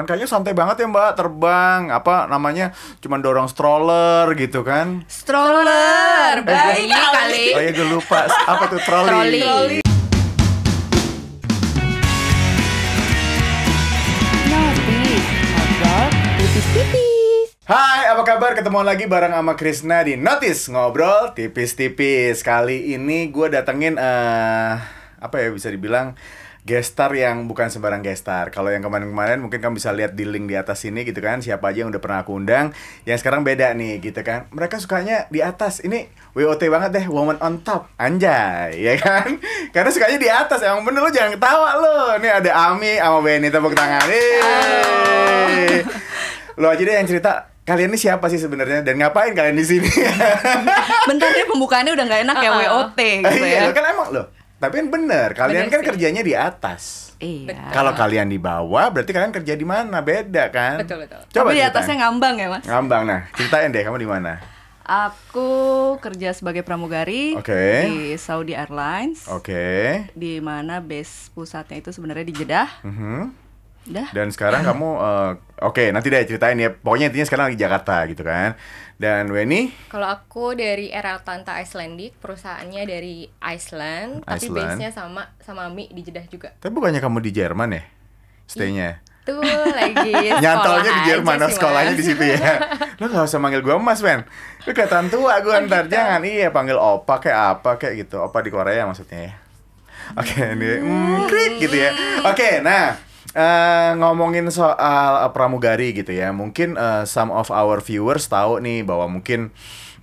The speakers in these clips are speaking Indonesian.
kan kayaknya santai banget ya Mbak terbang apa namanya cuma dorong stroller gitu kan. Stroller. Eh, Baik kali. Oh ya gue lupa apa tuh trolley, trolley. Hai, apa kabar? Ketemu lagi bareng sama Krisna di Notice Ngobrol Tipis-Tipis Kali ini gue datengin, uh, apa ya bisa dibilang gestar yang bukan sembarang gestar. Kalau yang kemarin-kemarin mungkin kamu bisa lihat di link di atas sini gitu kan, siapa aja yang udah pernah aku undang. Yang sekarang beda nih gitu kan. Mereka sukanya di atas. Ini WOT banget deh, woman on top. Anjay, ya kan? Karena sukanya di atas. Emang bener lu jangan ketawa lu. Ini ada Ami sama Beni. tepuk tangan. Yeay. Lo aja deh yang cerita kalian ini siapa sih sebenarnya dan ngapain kalian di sini? Bentar deh pembukaannya udah nggak enak ya WOT gitu iya, ya. Iya, kan emang loh tapi yang bener, kalian bener kan sih. kerjanya di atas. Iya. Kalau kalian di bawah, berarti kalian kerja di mana? Beda kan? Betul betul. Coba Tapi di atasnya ceritain. ngambang ya mas. Ngambang nah, ceritain deh kamu di mana? Aku kerja sebagai pramugari okay. di Saudi Airlines. Oke. Okay. Di mana base pusatnya itu sebenarnya di Jeddah. Mm -hmm. Dah. Dan sekarang kamu uh, oke okay, nanti deh ceritain ya. Pokoknya intinya sekarang lagi Jakarta gitu kan. Dan Weni? Kalau aku dari era Tanta Icelandic, perusahaannya dari Iceland, Iceland. tapi base-nya sama sama Mi di Jeddah juga. Tapi bukannya kamu di Jerman ya? Stay-nya? Itu lagi Nyantolnya di Jerman, nah, sekolahnya di situ ya. Lu gak usah manggil gua mas, Ben. Lo kata tua gue oh, ntar. Gitu. Jangan, iya panggil opa kayak apa kayak gitu. Opa di Korea maksudnya ya. Oke, okay, ini mm, krik gitu ya. Hmm. Oke, okay, nah Uh, ngomongin soal eh, pramugari gitu ya, mungkin uh, some of our viewers tahu nih bahwa mungkin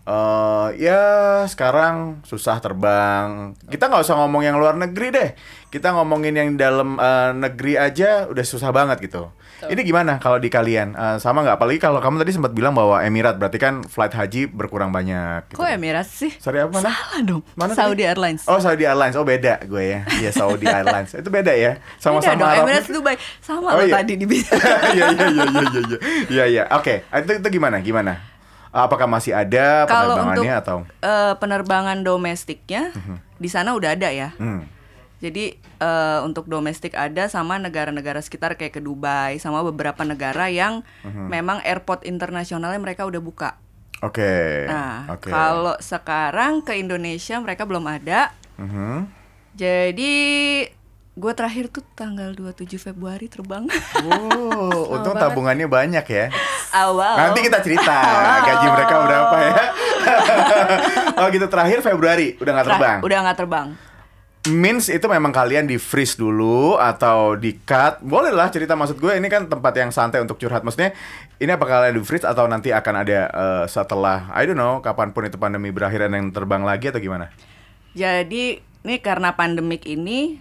uh, ya sekarang susah terbang. Kita nggak usah ngomong yang luar negeri deh. Kita ngomongin yang dalam uh, negeri aja udah susah banget gitu. Ini gimana kalau di kalian? Uh, sama nggak? Apalagi kalau kamu tadi sempat bilang bahwa Emirat berarti kan flight haji berkurang banyak. Gitu. Kok Emirat sih? Sorry apa mana? Salah dong. Mana Saudi tadi? Airlines. Oh Saudi Airlines. Oh beda gue ya. Iya Saudi Airlines. Itu beda ya. Sama-sama. Beda dong. Arab. Emirat Dubai. Sama oh, iya. tadi di Iya iya iya iya iya. Iya iya. Oke. Itu itu gimana? Gimana? Apakah masih ada penerbangannya Kalau untuk, atau? Uh, penerbangan domestiknya di sana udah ada ya. Hmm. Jadi uh, untuk domestik ada sama negara-negara sekitar kayak ke Dubai sama beberapa negara yang uh mhm. -huh. memang airport internasionalnya mereka udah buka. Oke. Okay. Nah, okay. kalau sekarang ke Indonesia mereka belum ada. Uh mhm. -huh. Jadi gue terakhir tuh tanggal 27 Februari terbang. Wow, untung banget. tabungannya banyak ya. Awal. Nanti kita cerita gaji mereka berapa ya. oh gitu terakhir Februari udah nggak terbang. Udah nggak terbang. Mins itu memang kalian di freeze dulu atau di cut. Boleh lah cerita maksud gue ini kan tempat yang santai untuk curhat. Maksudnya ini apa kalian di freeze atau nanti akan ada uh, setelah I don't know kapanpun itu pandemi berakhir dan yang terbang lagi atau gimana? Jadi ini karena pandemik ini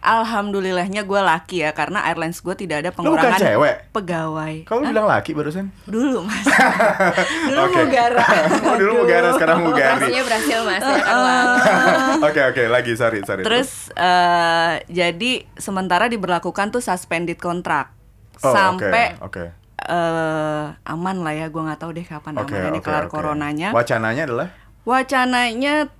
Alhamdulillahnya gue laki ya karena airlines gue tidak ada pengurangan bukan cewek. pegawai. Kalau bilang laki barusan? Dulu mas. dulu okay. mugara. oh, dulu mugara sekarang mugari. Maksudnya berhasil mas. Ya, kan, oke oke lagi sari sari. Terus uh, jadi sementara diberlakukan tuh suspended kontrak oh, sampai okay, okay. Uh, eh, aman lah ya gue nggak tahu deh kapan okay, amannya okay, kelar okay. coronanya. Wacananya adalah? Wacananya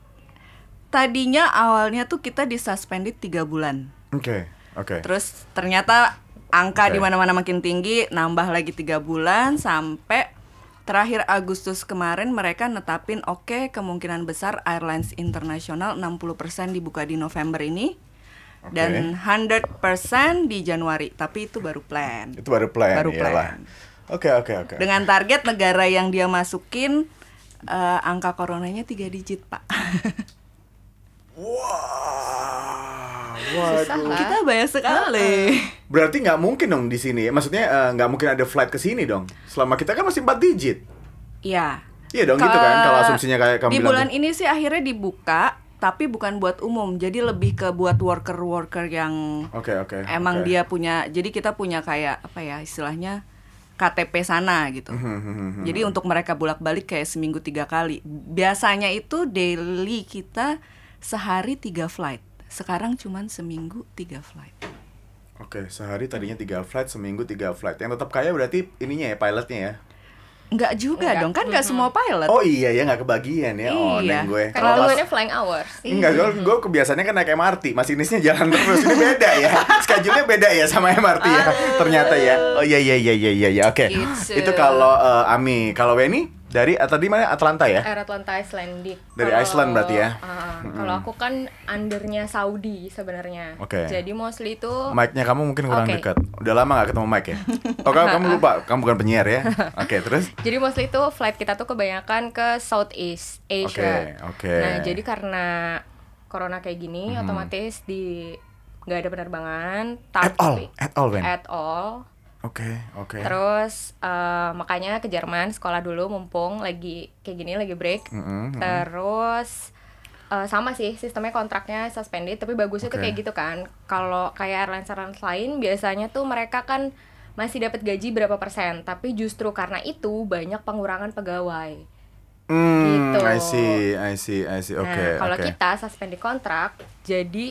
tadinya awalnya tuh kita disuspended tiga bulan. Oke, okay, oke. Okay. Terus ternyata angka okay. di mana-mana makin tinggi, nambah lagi tiga bulan sampai terakhir Agustus kemarin mereka netapin oke okay, kemungkinan besar airlines internasional 60% dibuka di November ini okay. dan 100% di Januari, tapi itu baru plan. Itu baru plan. Baru plan. Oke, okay, oke, oke. Dengan target negara yang dia masukin uh, angka coronanya tiga digit, Pak. Wah, wow, waduh. Kita banyak sekali. Berarti nggak mungkin dong di sini. Ya? Maksudnya eh, nggak uh, mungkin ada flight ke sini dong. Selama kita kan masih 4 digit. Iya. Iya dong Ke, gitu kan kalau asumsinya kayak kamu Di bilang bulan tuh. ini sih akhirnya dibuka tapi bukan buat umum jadi lebih ke buat worker worker yang okay, okay, emang okay. dia punya jadi kita punya kayak apa ya istilahnya KTP sana gitu mhm, mhm, mhm, jadi untuk mereka bolak balik kayak seminggu tiga kali biasanya itu daily kita sehari tiga flight sekarang cuman seminggu tiga flight oke sehari tadinya tiga flight seminggu tiga flight yang tetap kaya berarti ininya ya pilotnya ya Enggak juga Enggak. dong, kan enggak semua pilot. Oh iya ya enggak kebagian ya. Oh, iya. Oh, neng gue. Karena lu ini flying hours. Enggak, gue, gue kebiasaannya kan naik MRT, masih masinisnya jalan terus. ini beda ya. Schedule-nya beda ya sama MRT ya. Ternyata ya. Oh iya iya iya iya iya. iya. Oke. Okay. Gitu. Itu kalau uh, Ami, kalau Weni? dari eh, tadi mana Atlanta ya? Air Atlanta Icelandic. Dari kalo, Iceland berarti ya. Uh, uh, Kalau hmm. aku kan undernya Saudi sebenarnya. Oke. Okay. Jadi mostly itu Mike nya kamu mungkin kurang okay. dekat. Udah lama gak ketemu Mike ya? Oh, kamu, kamu lupa, kamu bukan penyiar ya. Oke, okay, terus? Jadi mostly itu flight kita tuh kebanyakan ke Southeast Asia. Oke, okay, oke. Okay. Nah, jadi karena corona kayak gini hmm. otomatis di nggak ada penerbangan tapi at all at all, ben. at all Oke, okay, oke. Okay. Terus uh, makanya ke Jerman sekolah dulu mumpung lagi kayak gini lagi break. Mm -hmm. Terus uh, sama sih sistemnya kontraknya suspended tapi bagusnya okay. tuh kayak gitu kan. Kalau kayak airlines airline lain biasanya tuh mereka kan masih dapat gaji berapa persen, tapi justru karena itu banyak pengurangan pegawai. Mm, gitu. I see, I see, I see. Nah, oke. Okay, nah, kalau okay. kita suspended kontrak jadi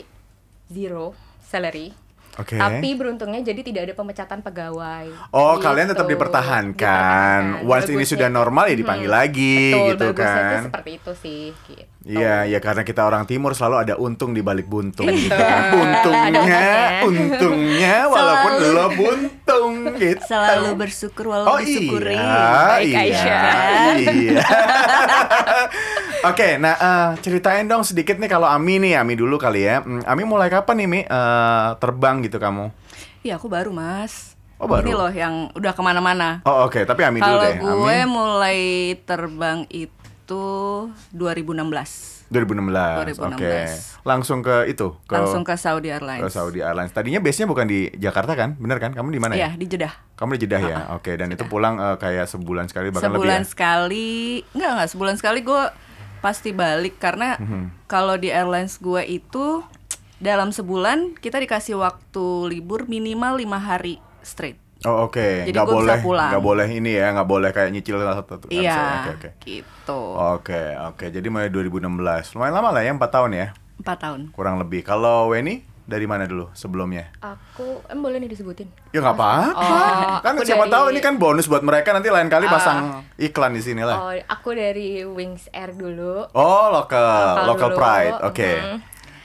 zero salary Okay. Tapi beruntungnya jadi tidak ada pemecatan pegawai. Oh, gitu. kalian tetap gitu. dipertahankan. dipertahankan. Once ini sudah normal ya dipanggil hmm, lagi betul, gitu kan. Itu seperti itu sih gitu. Iya, ya karena kita orang timur selalu ada untung di balik buntung iya. gitu kan. Untungnya, ya. untungnya walaupun selalu, lo buntung gitu. Selalu bersyukur walau oh, disyukuri. Iya, Baik iya, Aisyah. Iya. Oke, okay, nah uh, ceritain dong sedikit nih kalau Ami nih, Ami dulu kali ya. Hmm, Ami mulai kapan nih, Mi? Uh, terbang gitu kamu? Iya, aku baru, Mas. Oh baru? Ini loh yang udah kemana-mana Oh oke, okay. tapi Ami Kalo dulu deh Kalau gue Ami... mulai terbang itu 2016 2016, 2016. oke okay. Langsung ke itu? Ke... Langsung ke Saudi Airlines Ke Saudi Airlines Tadinya base-nya bukan di Jakarta kan? Bener kan? Kamu di mana ya? Iya, di Jeddah Kamu di Jeddah uh -uh. ya? Oke, okay. dan Jeddah. itu pulang uh, kayak sebulan sekali bahkan sebulan lebih ya? Sebulan sekali, enggak enggak sebulan sekali gue pasti balik karena mm-hmm. kalau di airlines gue itu dalam sebulan kita dikasih waktu libur minimal lima hari straight. Oh oke, okay. nggak boleh, nggak boleh ini ya, nggak boleh kayak nyicil satu. Kan, iya, okay, okay. gitu. Oke okay, oke, okay. jadi mulai 2016, lumayan lama lah ya, empat tahun ya. Empat tahun. Kurang lebih. Kalau Weni? dari mana dulu sebelumnya? Aku em boleh nih disebutin. Ya nggak apa-apa. Oh, kan siapa dari... tahu ini kan bonus buat mereka nanti lain kali ah. pasang uh, iklan di sini lah. Oh, aku dari Wings Air dulu. Oh, lokal, lokal pride. Oke. Okay. Mm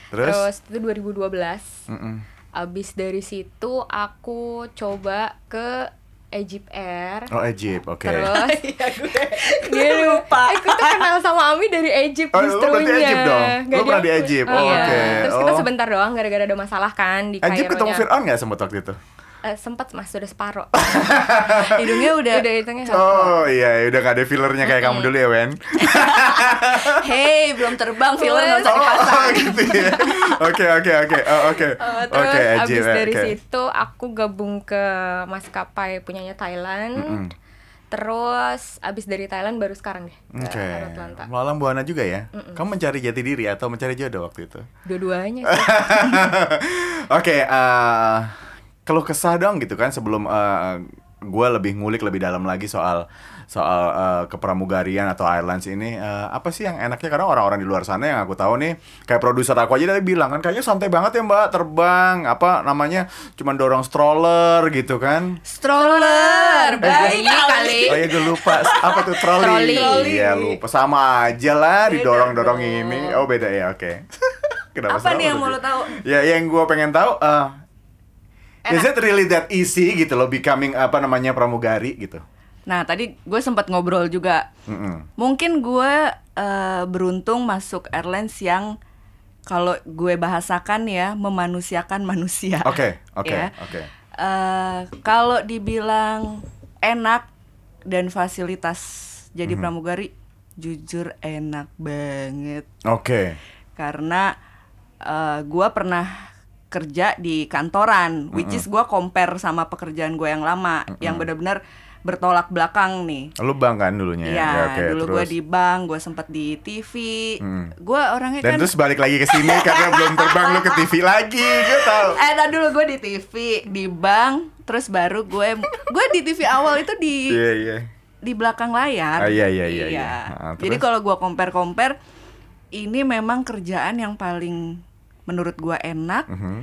Terus? Terus itu 2012. Mm -mm. Abis dari situ aku coba ke Egypt Air. Oh Egypt, oke. Okay. Terus ya gue, gue lupa. Eh, aku tuh kenal sama Ami dari Egypt oh, justru berarti iya. Egypt dong. Gak lu pernah di Egypt. Iya. Oh, iya. oke. Okay. Terus oh. kita sebentar doang gara-gara ada masalah kan di Egypt ketemu Fir'aun gak sempat waktu itu? Uh, eh, sempat mas udah separoh hidungnya udah udah hitungnya oh iya, iya udah gak ada fillernya kayak mm -hmm. kamu dulu ya Wen hey belum terbang film nggak usah oh, dipasang oh, gitu ya. oke oke oke oh, oke oke terus abis eh, dari okay. situ aku gabung ke maskapai punyanya Thailand mm -hmm. Terus abis dari Thailand baru sekarang deh ke okay. Atlanta. buana juga ya. Mm -mm. Kamu mencari jati diri atau mencari jodoh waktu itu? Dua-duanya. Oke, okay, uh, eh, keluh kesah dong gitu kan sebelum uh, eh, gue lebih ngulik lebih dalam lagi soal soal uh, kepramugarian atau airlines ini uh, apa sih yang enaknya karena orang-orang di luar sana yang aku tahu nih kayak produser aku aja tadi bilang kan kayaknya santai banget ya Mbak terbang apa namanya cuman dorong stroller gitu kan stroller eh, baik kali oh ya gue lupa apa tuh troli iya lupa sama aja lah didorong-dorong ini oh beda ya oke okay. Kenapa apa nih yang mau lo tahu ya yang gue pengen tahu uh, Enak. Is it really that easy gitu loh becoming apa namanya pramugari gitu? Nah tadi gue sempat ngobrol juga. Mm-mm. Mungkin gue uh, beruntung masuk airlines yang kalau gue bahasakan ya memanusiakan manusia. Oke okay, oke okay, ya. oke. Okay. Uh, eh, kalau dibilang enak dan fasilitas jadi mm-hmm. pramugari jujur enak banget. Oke. Okay. Karena uh, gue pernah kerja di kantoran, mm-hmm. which is gue compare sama pekerjaan gue yang lama, mm-hmm. yang benar-benar bertolak belakang nih. Lu bank kan dulunya ya? ya okay, dulu gue di bank, gue sempet di TV. Hmm. Gue orangnya Dan kan... Dan terus balik lagi ke sini karena belum terbang lu ke TV lagi, gue tau. Eh, nah dulu gue di TV, di bank, terus baru gue... gue di TV awal itu di... yeah, Yeah. Di belakang layar. Ah, iya, iya, iya. iya. Nah, Jadi kalau gue compare-compare, ini memang kerjaan yang paling menurut gue enak, mm -hmm.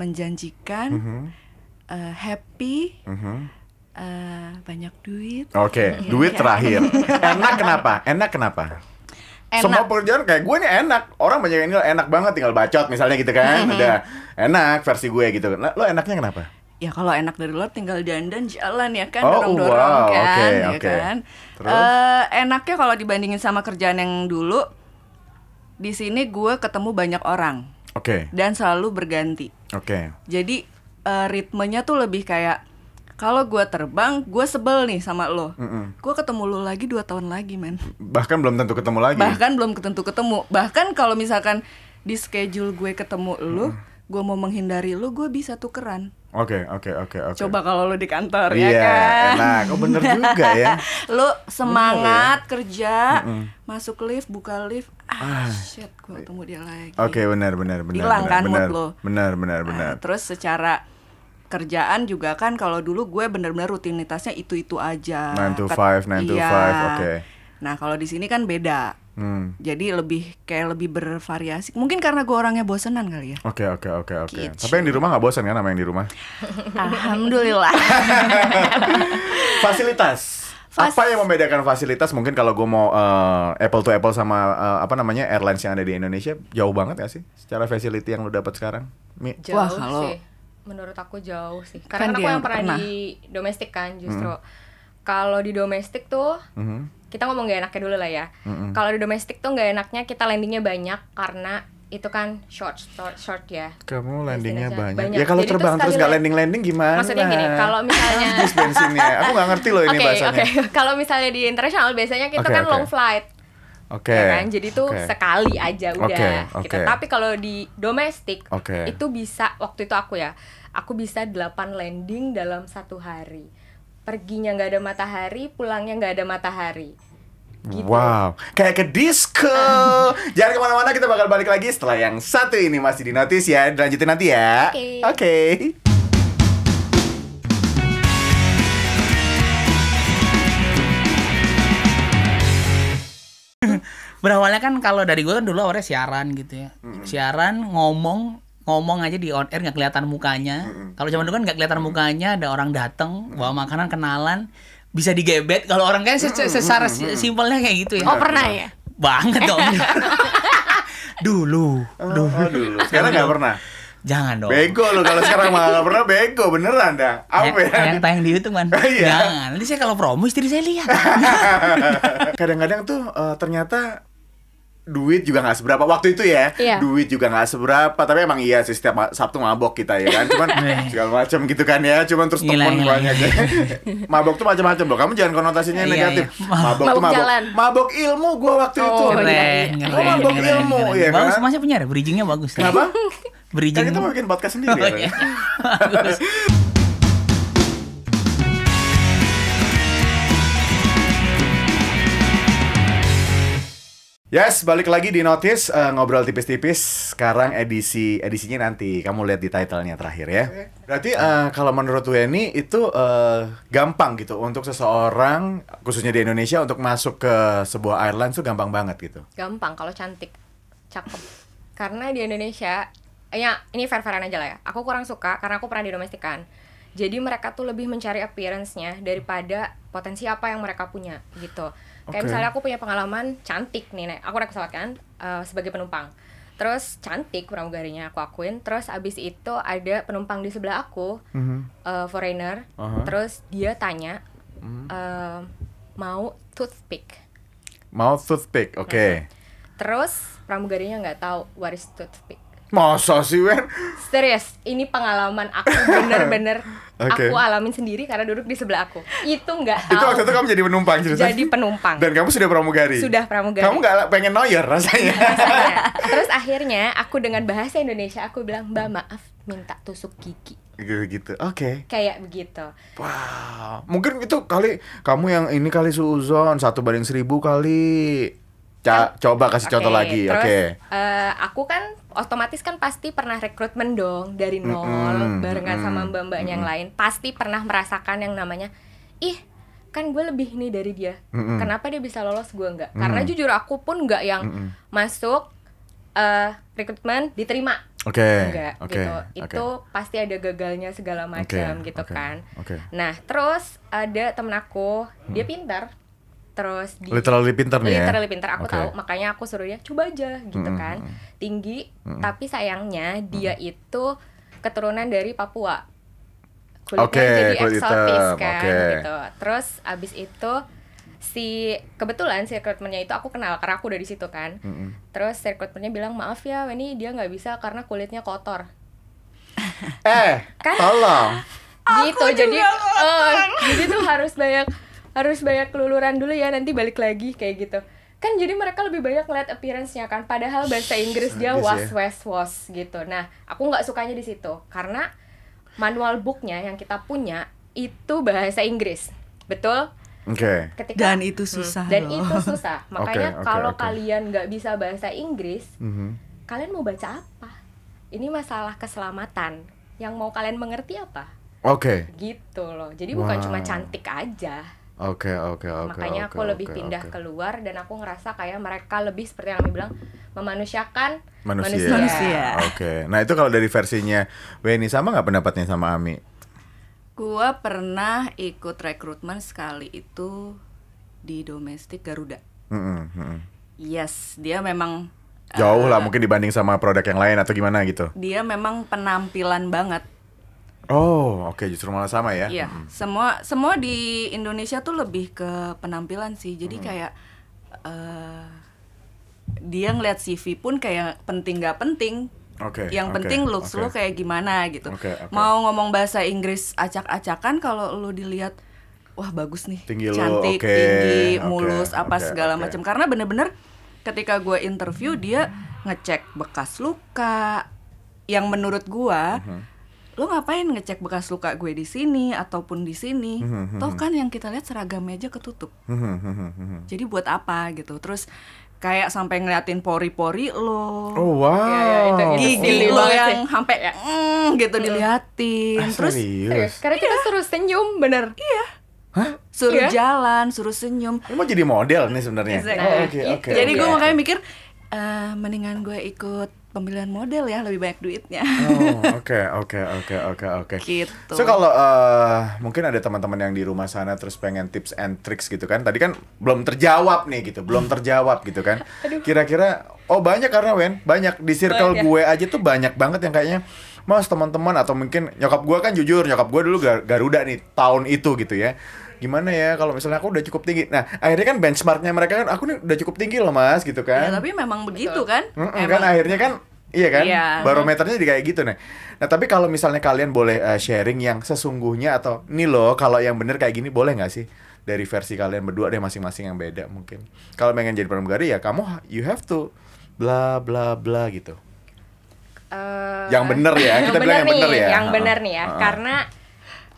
menjanjikan, mm -hmm. uh, happy, mm -hmm Eh, banyak duit. Oke, okay. Ya, duit terakhir. Gitu. enak kenapa? Enak kenapa? Enak. Semua pekerjaan kayak gue nih enak. Orang banyak ini enak banget tinggal bacot misalnya gitu kan. Mm-hmm. Udah enak versi gue gitu. Nah, lo enaknya kenapa? Ya kalau enak dari lo tinggal dandan jalan ya kan, dorong dorong oh, wow. kan, okay, ya okay. kan. Terus? Uh, enaknya kalau dibandingin sama kerjaan yang dulu, di sini gue ketemu banyak orang. Oke. Okay. Dan selalu berganti. Oke. Okay. Jadi uh, ritmenya tuh lebih kayak kalau gue terbang gue sebel nih sama lo mm -mm. gue ketemu lo lagi dua tahun lagi men bahkan belum tentu ketemu lagi bahkan belum tentu ketemu bahkan kalau misalkan di schedule gue ketemu lo mm. gue mau menghindari lo gue bisa tukeran Oke, okay, oke, okay, oke, okay, oke. Okay. Coba kalau lo di kantor yeah, ya iya, kan. enak. Oh bener juga ya. lo ya. semangat kerja, mm -mm. masuk lift, buka lift. Ah, ah. shit, gue ketemu dia lagi. Oke, okay, benar, benar, benar. Hilang kan mood lo. Benar, benar, ah, benar. terus secara kerjaan juga kan kalau dulu gue bener-bener rutinitasnya itu-itu aja. Nine to five, nine to iya. five, oke. Nah, kalau di sini kan beda. Hmm. Jadi lebih kayak lebih bervariasi. Mungkin karena gue orangnya bosenan kali ya. Oke, oke, oke, oke. Gitu. Tapi yang di rumah nggak bosan kan sama yang di rumah? Alhamdulillah. Fasilitas. Fas apa yang membedakan fasilitas mungkin kalau gue mau uh, apple to apple sama uh, apa namanya airlines yang ada di Indonesia jauh banget ya sih secara facility yang lo dapat sekarang Mi? Jauh Wah sih menurut aku jauh sih kan karena kan, aku yang pernah, pernah di domestik kan hmm. justru mm. kalau di domestik tuh mm -hmm. kita ngomong gak enaknya dulu lah ya mm -hmm. kalau di domestik tuh gak enaknya kita landingnya banyak karena itu kan short short, short ya kamu iya, landingnya banyak. banyak ya kalau terbang terus nggak landing landing gimana maksudnya gini kalau misalnya bensinnya aku nggak ngerti loh ini okay, bahasanya okay. kalau misalnya di international biasanya kita okay, kan okay. long flight Oke. Okay. Ya kan? Jadi tuh okay. sekali aja udah okay. Okay. gitu. Tapi kalau di domestik okay. itu bisa waktu itu aku ya, aku bisa 8 landing dalam satu hari. Perginya nggak ada matahari, pulangnya nggak ada matahari. Gitu. Wow, kayak ke disco. Jangan kemana-mana, kita bakal balik lagi setelah yang satu ini masih di notis ya. Lanjutin nanti ya. Oke. Okay. Okay. berawalnya kan kalau dari gue kan dulu awalnya siaran gitu ya mm-hmm. siaran ngomong ngomong aja di on air nggak kelihatan mukanya mm-hmm. kalau zaman dulu kan nggak kelihatan mm-hmm. mukanya ada orang dateng bawa makanan kenalan bisa digebet kalau orang kan secara simpelnya kayak gitu ya oh pernah ya banget dong dulu dulu, oh, oh, dulu. sekarang nggak pernah Jangan dong. Bego lo kalau sekarang mah gak pernah bego beneran dah. Apa ya? Yang tayang di YouTube kan. Iya. Jangan. Nanti saya kalau promo istri saya lihat. Kadang-kadang tuh uh, ternyata duit juga nggak seberapa waktu itu ya yeah. duit juga nggak seberapa tapi emang iya sih setiap Sabtu mabok kita ya kan cuman segala macam gitu kan ya cuman terus telepon banyak aja, ya. mabok tuh macam-macam loh kamu jangan konotasinya iya, negatif yeah. mabok, mabok tuh mabok jalan. mabok ilmu gua waktu oh, itu iya, iya. keren, keren, oh, mabok keren, ilmu keren. ya kan bagus masnya punya ada bridgingnya bagus ya. kenapa bridging kan kita mau bikin podcast sendiri oh, ya, bagus Yes, balik lagi di Notice uh, ngobrol tipis-tipis. Sekarang edisi edisinya nanti kamu lihat di titlenya terakhir ya. Berarti uh, kalau menurut Weni itu uh, gampang gitu untuk seseorang khususnya di Indonesia untuk masuk ke sebuah airline itu gampang banget gitu. Gampang kalau cantik, cakep. Karena di Indonesia ya ini fair-fairan aja lah ya. Aku kurang suka karena aku pernah didomestikan. Jadi mereka tuh lebih mencari appearance-nya daripada potensi apa yang mereka punya gitu Kayak okay. misalnya aku punya pengalaman cantik nih, Nek. aku naik pesawat kan uh, sebagai penumpang. Terus cantik pramugarinya aku akuin. Terus abis itu ada penumpang di sebelah aku, mm -hmm. uh, foreigner. Uh -huh. Terus dia tanya uh, mau toothpick. Mau toothpick, oke. Okay. Nah. Terus pramugarinya nggak tahu waris toothpick. Masa sih, Wen? Serius, ini pengalaman aku bener-bener okay. aku alamin sendiri karena duduk di sebelah aku. Itu nggak Itu waktu itu kamu jadi penumpang cerita. Jadi penumpang. Dan kamu sudah pramugari. Sudah pramugari. Kamu nggak pengen noyer rasanya. Iya, rasanya. Terus akhirnya aku dengan bahasa Indonesia aku bilang, "Mbak, maaf, minta tusuk gigi." gitu-gitu. Oke. Okay. Kayak begitu. Wow. Mungkin itu kali kamu yang ini kali suzon satu banding seribu kali. Ca kan- coba kasih okay. contoh lagi. Oke. Okay. Uh, eh, aku kan otomatis kan pasti pernah rekrutmen dong dari nol mm -hmm. barengan mm -hmm. sama mbak-mbak mm -hmm. yang lain. Pasti pernah merasakan yang namanya ih kan gue lebih nih dari dia. Mm -hmm. Kenapa dia bisa lolos gue nggak? Mm -hmm. Karena jujur aku pun nggak yang mm -hmm. masuk uh, eh, rekrutmen diterima. Oke. Okay. okay. gitu. Itu pasti ada gagalnya segala macam okay. gitu okay. kan. Okay. Nah, terus ada temen aku, hmm. dia pintar, terus di, literally pinter nih ya? literally ya? pinter aku okay. tahu makanya aku suruh dia coba aja gitu mm -hmm. kan tinggi mm -hmm. tapi sayangnya dia mm -hmm. itu keturunan dari Papua kulitnya okay, jadi kulit eksotis hitam. kan okay. gitu terus abis itu si kebetulan si rekrutmennya itu aku kenal karena aku udah di situ kan mm -hmm. terus si rekrutmennya bilang maaf ya ini dia nggak bisa karena kulitnya kotor eh kan? tolong gitu aku jadi uh, jadi tuh harus banyak harus banyak keluluran dulu ya nanti balik lagi kayak gitu kan jadi mereka lebih banyak lihat appearance-nya kan padahal bahasa Inggris dia was ya. was was gitu nah aku nggak sukanya di situ karena manual booknya yang kita punya itu bahasa Inggris betul Oke. Okay. dan itu hmm. susah. Hmm, dan loh. itu susah. Makanya okay, okay, kalau okay. kalian nggak bisa bahasa Inggris, mm -hmm. kalian mau baca apa? Ini masalah keselamatan. Yang mau kalian mengerti apa? Oke. Okay. Gitu loh. Jadi wow. bukan cuma cantik aja Oke okay, oke okay, oke. Okay, Makanya okay, aku lebih okay, pindah okay. keluar dan aku ngerasa kayak mereka lebih seperti yang kami bilang memanusiakan manusia. manusia. Oke. Okay. Nah itu kalau dari versinya Weni sama nggak pendapatnya sama Ami? Gua pernah ikut rekrutmen sekali itu di domestik Garuda. Mm -hmm. Yes, dia memang jauh uh, lah eh, mungkin dibanding sama produk yang lain atau gimana gitu. Dia memang penampilan banget Oh, oke okay. justru malah sama ya. Iya. -hmm. Semua semua di Indonesia tuh lebih ke penampilan sih. Jadi mm. kayak uh, dia ngeliat CV pun kayak penting gak penting. Oke. Okay, yang okay, penting looks okay. lu kayak gimana gitu. Okay, okay. Mau ngomong bahasa Inggris acak-acakan kalau lu dilihat wah bagus nih, tinggi cantik, lo, okay, tinggi, mulus, okay, apa okay, segala okay. macam. Karena bener-bener ketika gue interview dia ngecek bekas luka yang menurut gue -hmm lo ngapain ngecek bekas luka gue di sini ataupun di sini mm toh mhm. kan yang kita lihat seragamnya aja ketutup mhm, jadi buat apa gitu terus kayak sampai ngeliatin pori-pori lo oh iya, iya, wow ya, ya, itu, itu gigi lo yang ya. sampai ya, mm, gitu mm. diliatin ah, terus serius? karena kita iya. suruh senyum bener iya Hah? suruh iya? jalan suruh senyum lo mau jadi model nih sebenarnya exactly. oh, okay, nah, okay, gitu. jadi okay. gue makanya mikir uh, mendingan gue ikut pemilihan model ya lebih banyak duitnya. Oke oke oke oke oke. Gitu. So kalau uh, mungkin ada teman-teman yang di rumah sana terus pengen tips and tricks gitu kan. Tadi kan belum terjawab nih gitu, belum terjawab gitu kan. Kira-kira oh banyak karena Wen, banyak di circle banyak. gue aja tuh banyak banget yang kayaknya mas teman-teman atau mungkin nyokap gue kan jujur nyokap gue dulu Gar Garuda nih tahun itu gitu ya gimana ya kalau misalnya aku udah cukup tinggi nah akhirnya kan benchmarknya mereka kan aku nih udah cukup tinggi loh mas gitu kan ya, tapi memang begitu kan mm -mm, kan akhirnya kan Iya kan? Iya. Barometernya jadi kayak gitu nih. Nah, tapi kalau misalnya kalian boleh uh, sharing yang sesungguhnya atau nih loh kalau yang bener kayak gini boleh nggak sih? Dari versi kalian berdua deh masing-masing yang beda mungkin. Kalau pengen jadi pramugari ya kamu you have to bla bla bla gitu. Uh, yang bener ya, kita yang bilang yang bener nih, ya. Yang bener nih ya, uh, uh. karena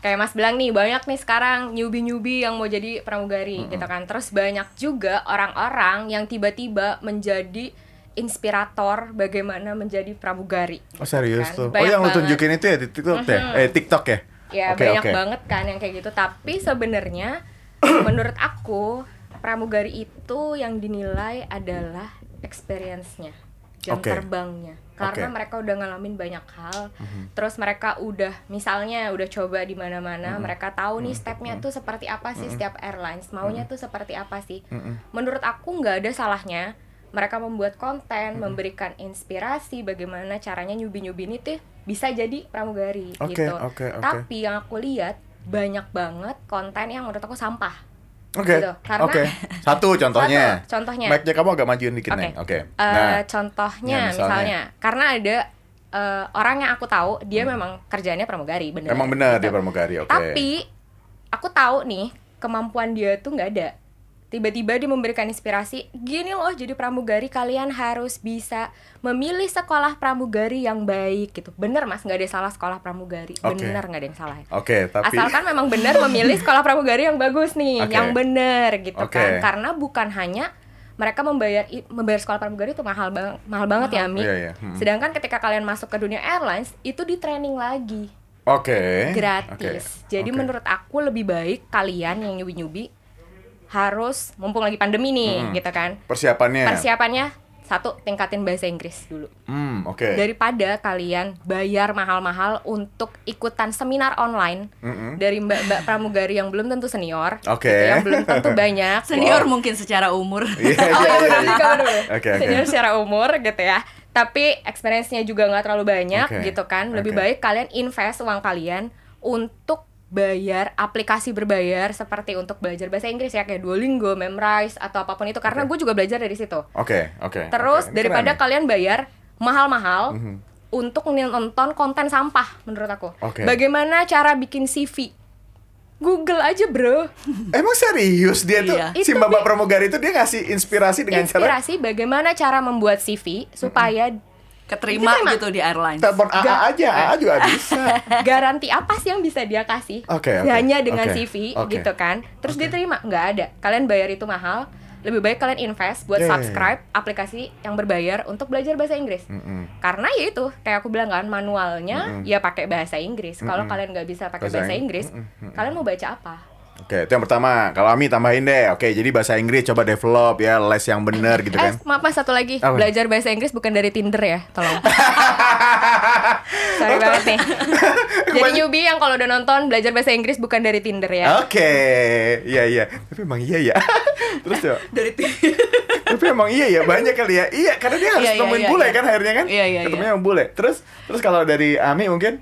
kayak Mas bilang nih banyak nih sekarang newbie-newbie yang mau jadi pramugari mm -hmm. gitu kan. Terus banyak juga orang-orang yang tiba-tiba menjadi inspirator bagaimana menjadi pramugari. Oh serius kan? tuh. Oh, banyak oh yang lu tunjukin itu ya di TikTok mm -hmm. ya? Eh TikTok ya? Ya okay, banyak okay. banget kan yang kayak gitu. Tapi sebenarnya menurut aku pramugari itu yang dinilai adalah experience-nya, jam okay. terbangnya karena okay. mereka udah ngalamin banyak hal. Mm-hmm. Terus mereka udah misalnya udah coba di mana-mana, mm-hmm. mereka tahu nih mhm. stepnya mm-hmm. tuh seperti apa sih mm-hmm. setiap airlines, maunya mm-hmm. tuh seperti apa sih. Mm-hmm. Menurut aku nggak ada salahnya mereka membuat konten, mm-hmm. memberikan inspirasi bagaimana caranya nyubi-nyubi ini tuh bisa jadi pramugari okay, gitu. Okay, okay. Tapi yang aku lihat banyak banget konten yang menurut aku sampah. Oke. Okay. Gitu. Karena okay. satu contohnya. satu, contohnya. Mic-nya kamu agak majuin dikit okay. nih. Oke. Okay. Eh, nah, uh, contohnya ya, misalnya. misalnya karena ada uh, orang yang aku tahu dia hmm. memang kerjanya pramugari benar. Emang benar gitu. dia pramugari, oke. Okay. Tapi aku tahu nih kemampuan dia tuh nggak ada tiba-tiba dia memberikan inspirasi gini loh jadi pramugari kalian harus bisa memilih sekolah pramugari yang baik gitu bener mas nggak ada salah sekolah pramugari okay. bener nggak ada yang salah ya. oke okay, tapi... asalkan memang bener memilih sekolah pramugari yang bagus nih okay. yang bener gitu okay. kan karena bukan hanya mereka membayar membayar sekolah pramugari itu mahal bang mahal banget ya Ami. yeah, yeah. Hmm. sedangkan ketika kalian masuk ke dunia airlines itu di training lagi Oke. Okay. Gratis. Okay. Jadi okay. menurut aku lebih baik kalian yang nyubi-nyubi harus mumpung lagi pandemi nih hmm. gitu kan persiapannya persiapannya satu tingkatin bahasa Inggris dulu hmm, okay. daripada kalian bayar mahal-mahal untuk ikutan seminar online mm -hmm. dari mbak-mbak pramugari yang belum tentu senior okay. gitu, yang belum tentu banyak senior wow. mungkin secara umur yeah, iya, yeah, oh iya, iya. senior secara umur gitu ya tapi experience-nya juga nggak terlalu banyak okay. gitu kan lebih okay. baik kalian invest uang kalian untuk bayar aplikasi berbayar seperti untuk belajar bahasa Inggris ya kayak Duolingo, Memrise atau apapun itu karena okay. gue juga belajar dari situ. Oke, okay, oke. Okay, Terus okay. daripada kalian bayar mahal-mahal mm -hmm. untuk nonton konten sampah menurut aku. Okay. Bagaimana cara bikin CV? Google aja bro. Emang serius dia tuh iya. si Mbak Pramugari itu dia ngasih inspirasi dengan inspirasi ya, cara. Inspirasi bagaimana cara membuat CV supaya mm -hmm keterima, keterima. gitu di airline. Telepon AA gak. aja, AA juga bisa. Garansi apa sih yang bisa dia kasih? Oke. Okay, okay, Hanya dengan okay, CV okay. gitu kan. Terus okay. diterima? Nggak ada. Kalian bayar itu mahal. Lebih baik kalian invest buat yeah, subscribe yeah, yeah. aplikasi yang berbayar untuk belajar bahasa Inggris. Mm -hmm. Karena ya itu kayak aku bilang kan manualnya mm -hmm. ya pakai bahasa Inggris. Kalau mm -hmm. kalian nggak bisa pakai bahasa Inggris, mm -hmm. kalian mau baca apa? Oke, itu yang pertama. Kalau Ami tambahin deh. Oke, jadi bahasa Inggris coba develop ya, les yang bener gitu eh, kan. Eh, maaf satu lagi. Apa? Belajar bahasa Inggris bukan dari Tinder ya, tolong. Sorry banget nih. jadi Yubi yang kalau udah nonton belajar bahasa Inggris bukan dari Tinder ya. Oke, iya iya. Tapi emang iya ya. Terus ya. dari Tinder. Tapi emang iya ya, banyak kali ya. Iya, karena dia harus iya, iya, iya bule iya. kan akhirnya kan. Iya iya. iya. Ketemunya iya. bule. Terus terus kalau dari Ami mungkin?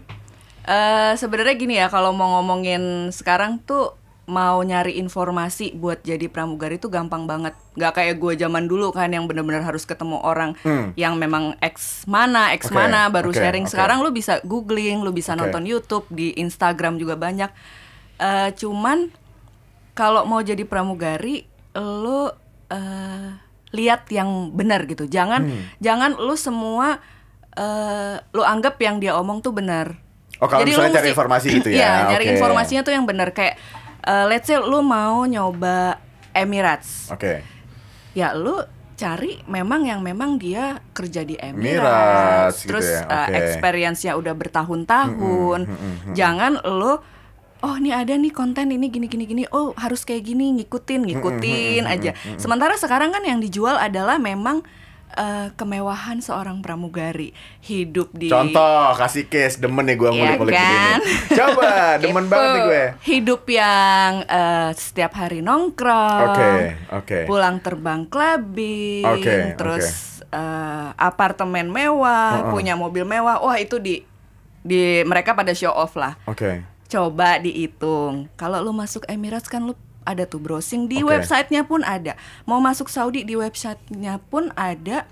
Uh, Sebenarnya gini ya, kalau mau ngomongin sekarang tuh mau nyari informasi buat jadi pramugari itu gampang banget. Gak kayak gue zaman dulu kan yang bener-bener harus ketemu orang hmm. yang memang ex mana, ex okay. mana baru okay. sharing. Sekarang okay. lu bisa googling, lu bisa okay. nonton YouTube, di Instagram juga banyak. Uh, cuman kalau mau jadi pramugari, lu uh, lihat yang benar gitu. Jangan hmm. jangan lu semua uh, lu anggap yang dia omong tuh benar. Oh, kalau jadi misalnya lu mesti, cari informasi gitu ya. Iya, okay. informasinya tuh yang benar kayak uh, let's say lu mau nyoba Emirates. Oke. Okay. Ya lu cari memang yang memang dia kerja di Emirates, Emirates gitu terus gitu ya? Eh, okay. uh, experience-nya udah bertahun-tahun. Mm -mm, mm -mm, Jangan lu oh ini ada nih konten ini gini gini gini oh harus kayak gini ngikutin ngikutin aja sementara sekarang kan yang dijual adalah memang uh, kemewahan seorang pramugari hidup di contoh kasih case demen nih gue ngulik-ngulik ini coba demen banget nih gue hidup yang uh, setiap hari nongkrong okay, okay. pulang terbang clubbing okay, terus okay. Uh, eh, apartemen mewah uh -uh. punya mobil mewah wah itu di di mereka pada show off lah okay. coba dihitung kalau lu masuk Emirates kan lu ada tuh browsing di okay. websitenya pun ada. Mau masuk Saudi di websitenya pun ada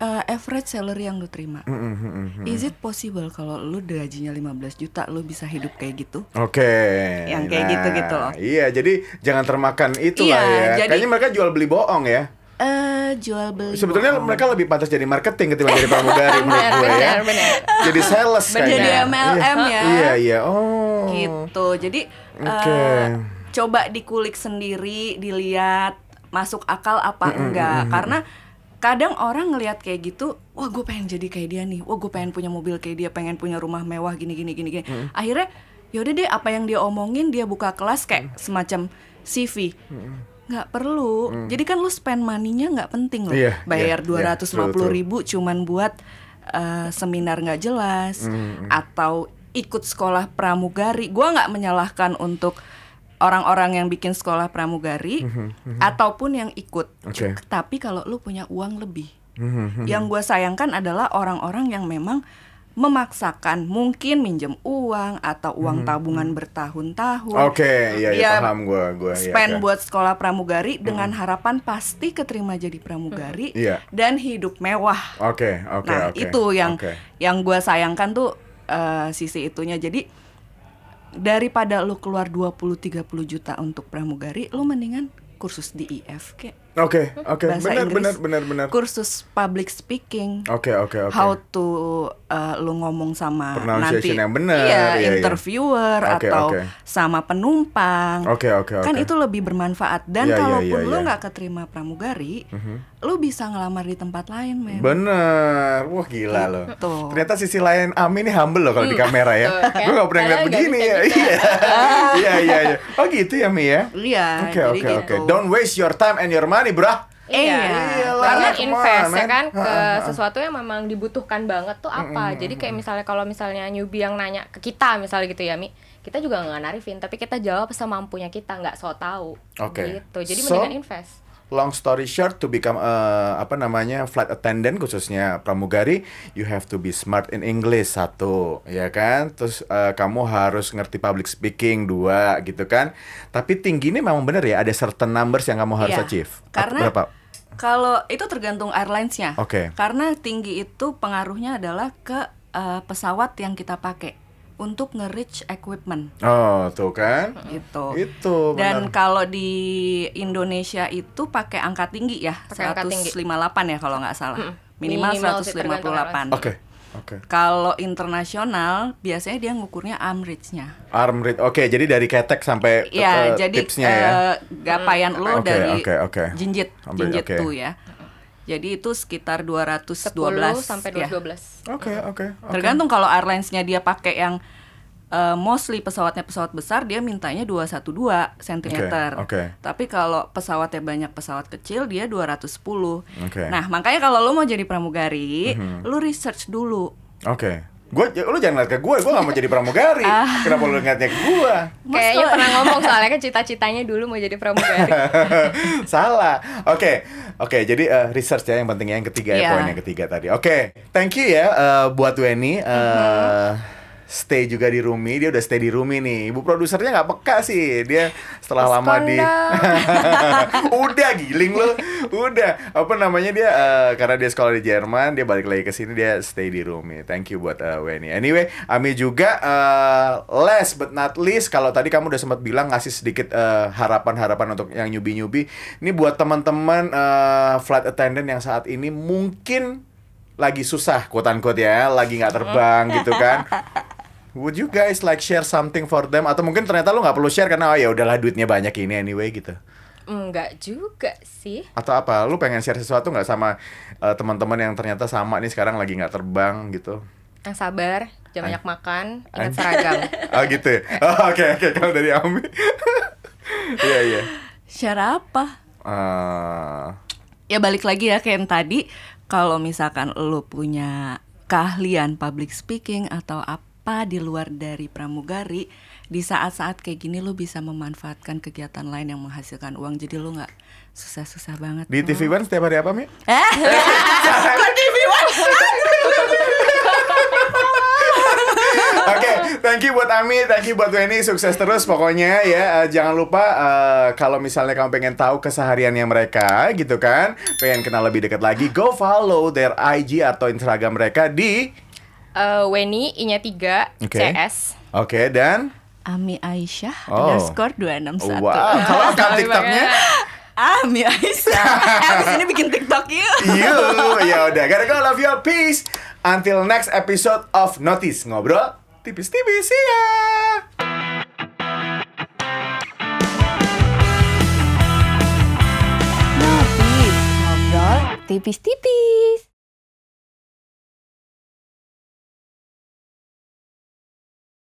uh, average salary yang lu terima. Mm -hmm. Is it possible kalau lu gajinya 15 juta lu bisa hidup kayak gitu? Oke. Okay. Yang kayak nah, gitu-gitu loh. Iya, jadi jangan termakan itu iya, ya. Jadi, Kayaknya mereka jual beli bohong ya. Uh, jual beli. Sebetulnya bohong. mereka lebih pantas jadi marketing ketimbang jadi pramugari menurut gue ya. Bener, Jadi sales kayaknya. Jadi MLM iya. ya. Iya, iya. Oh. Gitu. Jadi okay. uh, eh, coba dikulik sendiri dilihat masuk akal apa mm -hmm. enggak karena kadang orang ngelihat kayak gitu wah gue pengen jadi kayak dia nih wah gue pengen punya mobil kayak dia pengen punya rumah mewah gini gini gini gini hmm. akhirnya yaudah deh apa yang dia omongin dia buka kelas kayak mm. semacam CV mm. nggak hmm. perlu hmm. jadi kan lu spend maninya nggak penting loh yeah, bayar iya, iya, dua ratus lima puluh ribu cuman buat uh, seminar nggak jelas hmm. atau ikut sekolah pramugari gue nggak menyalahkan untuk orang-orang yang bikin sekolah pramugari mm -hmm, mm -hmm. ataupun yang ikut. Okay. Tapi kalau lu punya uang lebih, mm -hmm. yang gue sayangkan adalah orang-orang yang memang memaksakan mungkin minjem uang atau uang hmm. tabungan mhm. bertahun-tahun. Oke, okay, iya, iya, iya paham gue. Gua, iya, spend iya, buat sekolah pramugari hmm. dengan mhm. harapan pasti keterima jadi pramugari hmm. dan hidup mewah. Oke, okay, oke. Okay, nah okay, itu yang okay. yang gue sayangkan tuh uh, sisi itunya. Jadi daripada lu keluar 20 30 juta untuk pramugari, lu mendingan kursus di IF kek Oke, okay, oke. Okay. benar, Benar, benar, Kursus public speaking. Oke, okay, oke, okay, oke. Okay. How to uh, lu ngomong sama nanti yang bener, iya, iya, iya, interviewer iya. Okay, atau okay. sama penumpang. Oke, okay, oke, okay, okay. Kan itu lebih bermanfaat dan yeah, iya, kalaupun yeah, yeah, yeah. lu iya. nggak keterima pramugari, mm -hmm. lu bisa ngelamar di tempat lain, men. Bener. Wah, gila lo. Gitu. Ternyata sisi lain Ami ah, ini humble loh kalau di hmm. kamera ya. Gue nggak pernah lihat begini ya. Iya, iya, iya. Oh, gitu ya, Mi ya? Iya. Oke, oke, oke. Gitu. Don't waste your time and your money money bro. Iya, iya karena invest ya kan ke sesuatu yang memang dibutuhkan banget tuh apa. Mm-hmm. Jadi kayak misalnya kalau misalnya newbie yang nanya ke kita misalnya gitu ya Mi, kita juga nggak narifin, tapi kita jawab semampunya kita nggak so tau. Oke. Okay. Gitu. Jadi so, mendingan invest long story short, to become a, apa namanya flight attendant khususnya pramugari, you have to be smart in English satu, ya kan. Terus uh, kamu harus ngerti public speaking dua, gitu kan. Tapi tinggi ini memang benar ya, ada certain numbers yang kamu harus yeah, achieve. Karena berapa? Kalau itu tergantung airlinesnya. Oke. Okay. Karena tinggi itu pengaruhnya adalah ke uh, pesawat yang kita pakai untuk nge-reach equipment. Oh, tuh kan? Itu. Itu. Dan kalau di Indonesia itu pakai angka tinggi ya, pake 158 tinggi. ya kalau nggak salah. Hmm. Minimal, Minimal 158. Oke. Okay. Oke. Okay. Kalau internasional biasanya dia ngukurnya arm reach-nya. Arm reach. Oke, okay, jadi dari ketek sampai ya, eh, jadi, tipsnya uh, ya. jadi eh, gapaian lo okay, dari okay, okay. jinjit, jinjit okay. tuh ya. Jadi itu sekitar 212 10 sampai 212. Ya. Oke, ya. oke. Okay, Tergantung kalau airlinesnya dia pakai yang uh, mostly pesawatnya pesawat besar dia mintanya 212 cm. Okay, okay. Tapi kalau pesawatnya banyak pesawat kecil dia 210. Okay. Nah, makanya kalau lo mau jadi pramugari, mm -hmm. lo research dulu. Oke. Okay Gue, lu jangan ngeliat ke gue, gue gak mau jadi pramugari. Uh, Kenapa lu ngeliatnya ke gue? Kayaknya pernah ngomong soalnya kan cita-citanya dulu mau jadi pramugari. Salah. Oke, okay. oke. Okay, jadi uh, research ya yang pentingnya yang ketiga yeah. ya iya. poin yang ketiga tadi. Oke, okay. thank you ya uh, buat Weni. Uh, mm -hmm stay juga di Rumi dia udah stay di Rumi nih ibu produsernya nggak peka sih dia setelah Skandal. lama di udah giling lo udah apa namanya dia uh, karena dia sekolah di Jerman dia balik lagi ke sini dia stay di Rumi thank you buat uh, Weni anyway Ami juga uh, last but not least kalau tadi kamu udah sempat bilang ngasih sedikit harapan-harapan uh, untuk yang nyubi-nyubi ini buat teman-teman uh, flight attendant yang saat ini mungkin lagi susah kuotan kuat ya lagi nggak terbang gitu kan Would you guys like share something for them atau mungkin ternyata lu nggak perlu share karena oh ya udahlah duitnya banyak ini anyway gitu. Enggak juga sih. Atau apa? Lu pengen share sesuatu nggak sama uh, teman-teman yang ternyata sama nih sekarang lagi nggak terbang gitu? Yang sabar, jangan banyak makan, ingat seragam. oh gitu. Ya? Oh, oke okay, oke okay. kalau dari Ami. Iya iya. Share apa? Uh... Ya balik lagi ya kayak yang tadi kalau misalkan lu punya keahlian public speaking atau apa apa di luar dari pramugari di saat-saat kayak gini lo bisa memanfaatkan kegiatan lain yang menghasilkan uang jadi lo nggak susah-susah banget di TV One setiap hari apa mi? Eh, TV One. Oke, okay, thank you buat Ami, thank you buat Weni, sukses terus pokoknya ya. Uh, jangan lupa uh, kalau misalnya kamu pengen tahu kesehariannya mereka gitu kan, pengen kenal lebih dekat lagi, go follow their IG atau Instagram mereka di uh, Weni I-nya 3, okay. CS. Oke, okay, dan Ami Aisyah oh. underscore 261. Wow, kalau akun TikToknya Ami Aisyah. eh, abis ini bikin TikTok yuk. yuk, ya udah. Gotta go, love you, peace. Until next episode of Notice Ngobrol Tipis-tipis, see ya. tipis-tipis.